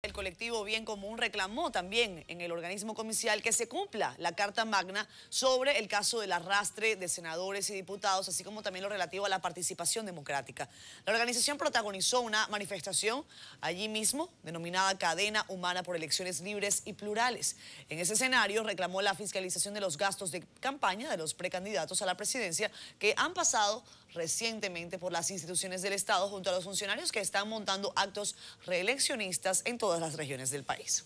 El colectivo Bien Común reclamó también en el organismo comicial que se cumpla la Carta Magna sobre el caso del arrastre de senadores y diputados, así como también lo relativo a la participación democrática. La organización protagonizó una manifestación allí mismo, denominada Cadena Humana por Elecciones Libres y Plurales. En ese escenario reclamó la fiscalización de los gastos de campaña de los precandidatos a la presidencia que han pasado recientemente por las instituciones del Estado junto a los funcionarios que están montando actos reeleccionistas en todas las regiones del país.